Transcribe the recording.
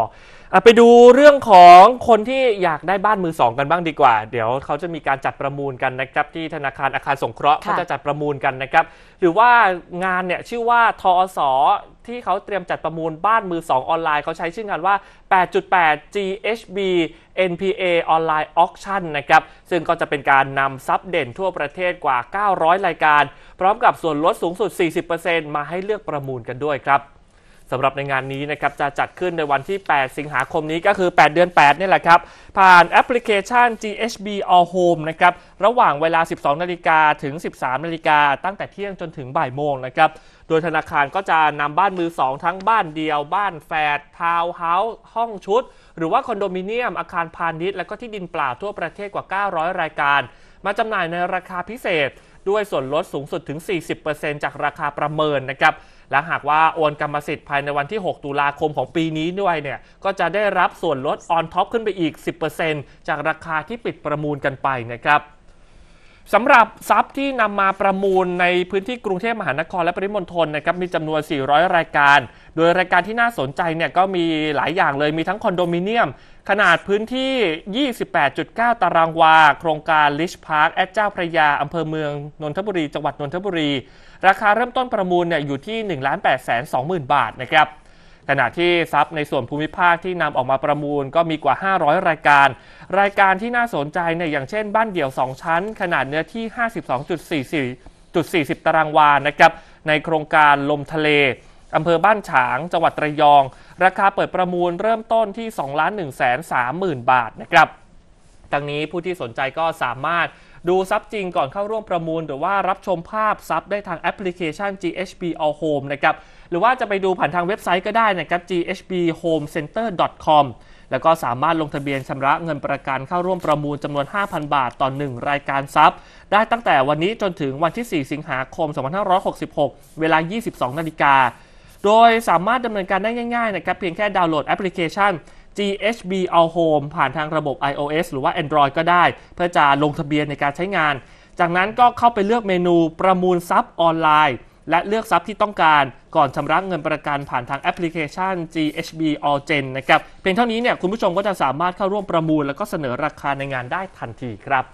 อไปดูเรื่องของคนที่อยากได้บ้านมือสองกันบ้างดีกว่า เดี๋ยวเขาจะมีการจัดประมูลกันนะครับ ที่ธนาคารอาคารสงเคราะห์เขาจะจัดประมูลกันนะครับ หรือว่างานเนี่ย ชื่อว่าทอสอที่เขาเตรียมจัดประมูลบ้านมือสองออนไลน์เขาใช้ชื่องานว่า 8.8 GHB NPA Online Auction นะครับ ซึ่งก็จะเป็นการนำซับเด่นทั่วประเทศกว่า 900 รายการ พร้อมกับส่วนลดสูงสุด 40%มาให้เลือกประมูลกันด้วยครับสำหรับในงานนี้นะครับ จะจัดขึ้นในวันที่ 8 สิงหาคมนี้ก็คือ 8 เดือน 8 นี่แหละครับ ผ่านแอปพลิเคชัน GHB All Home นะครับ ระหว่างเวลา 12นาฬิกาถึง 13นาฬิกาตั้งแต่เที่ยงจนถึงบ่ายโมงนะครับ โดยธนาคารก็จะนำบ้านมือสองทั้งบ้านเดียว บ้านแฝดทาวน์เฮาส์ห้องชุด หรือว่าคอนโดมิเนียมอาคารพาณิชย์และก็ที่ดินเปล่าทั่วประเทศกว่า 900 รายการ มาจำหน่ายในราคาพิเศษด้วยส่วนลดสูงสุดถึง 40%จากราคาประเมินนะครับ และหากว่าโอนกรรมสิทธิ์ภายในวันที่ 6 ตุลาคมของปีนี้ด้วยเนี่ย ก็จะได้รับส่วนลดออนท็อปขึ้นไปอีก 10%จากราคาที่ปิดประมูลกันไปนะครับสำหรับทรัพย์ที่นำมาประมูลในพื้นที่กรุงเทพมหานครและปริมณฑลนะครับมีจำนวน 400 รายการ โดยรายการที่น่าสนใจเนี่ยก็มีหลายอย่างเลยมีทั้งคอนโดมิเนียม ขนาดพื้นที่ 28.9 ตารางวา โครงการลิชพาร์คแอดเจ้าพระยาอำเภอเมืองนนทบุรีจังหวัดนนทบุรี ราคาเริ่มต้นประมูลเนี่ยอยู่ที่ 1 8 2 0 0 0 0 บาทนะครับขณะที่ทรัพย์ในส่วนภูมิภาคที่นำออกมาประมูลก็มีกว่า 500 รายการ รายการที่น่าสนใจเนี่ยอย่างเช่นบ้านเดี่ยว 2 ชั้นขนาดเนื้อที่ 52.44.40 ตารางวา นะครับ ในโครงการลมทะเลอำเภอบ้านฉาง จังหวัดระยอง ราคาเปิดประมูลเริ่มต้นที่ 2 1 3 0 0 0 0 บาทนะครับทั้งนี้ผู้ที่สนใจก็สามารถดูซับจริงก่อนเข้าร่วมประมูล หรือว่ารับชมภาพซับได้ทางแอปพลิเคชัน GHB All Home นะครับหรือว่าจะไปดูผ่านทางเว็บไซต์ก็ได้นะครับ ghbhomecenter.com แล้วก็สามารถลงทะเบียนชำระเงินประกันเข้าร่วมประมูลจำนวน 5,000 บาทต่อ 1 รายการซับได้ตั้งแต่วันนี้จนถึงวันที่ 4 สิงหาคม 2566 เวลา 22นาฬิกาโดยสามารถดำเนินการได้ง่ายๆนะครับเพียงแค่ดาวน์โหลดแอปพลิเคชัน GHB All Home ผ่านทางระบบ iOS หรือว่า Android ก็ได้ เพื่อจะลงทะเบียนในการใช้งาน จากนั้นก็เข้าไปเลือกเมนูประมูลทรัพย์ออนไลน์ และเลือกทรัพย์ที่ต้องการ ก่อนชำระเงินประกันผ่านทางแอปพลิเคชัน GHB All Gen นะครับเพียงเท่านี้เนี่ยคุณผู้ชมก็จะสามารถเข้าร่วมประมูลแล้วก็เสนอราคาในงานได้ทันทีครับ